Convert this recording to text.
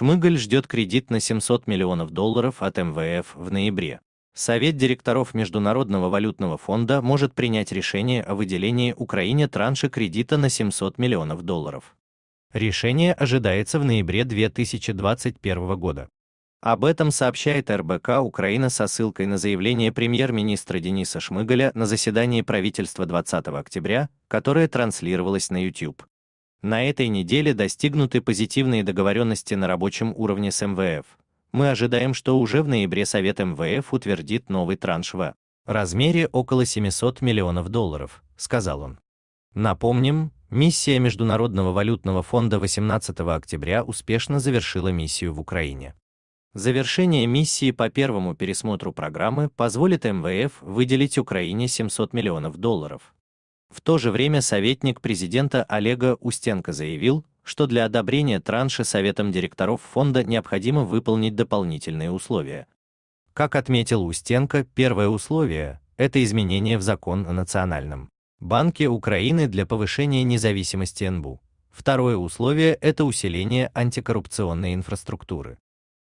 Шмыгаль ждет кредит на 700 миллионов долларов от МВФ в ноябре. Совет директоров Международного валютного фонда может принять решение о выделении Украине транша кредита на 700 миллионов долларов. Решение ожидается в ноябре 2021 года. Об этом сообщает РБК Украина со ссылкой на заявление премьер-министра Дениса Шмыгаля на заседании правительства 20 октября, которое транслировалось на YouTube. На этой неделе достигнуты позитивные договоренности на рабочем уровне с МВФ. Мы ожидаем, что уже в ноябре Совет МВФ утвердит новый транш в размере около 700 миллионов долларов, сказал он. Напомним, миссия Международного валютного фонда 18 октября успешно завершила миссию в Украине. Завершение миссии по первому пересмотру программы позволит МВФ выделить Украине 700 миллионов долларов, в то же время советник президента Олега Устенко заявил, что для одобрения транша советом директоров фонда необходимо выполнить дополнительные условия. Как отметил Устенко, первое условие – это изменение в закон о национальном банке Украины для повышения независимости НБУ. Второе условие – это усиление антикоррупционной инфраструктуры.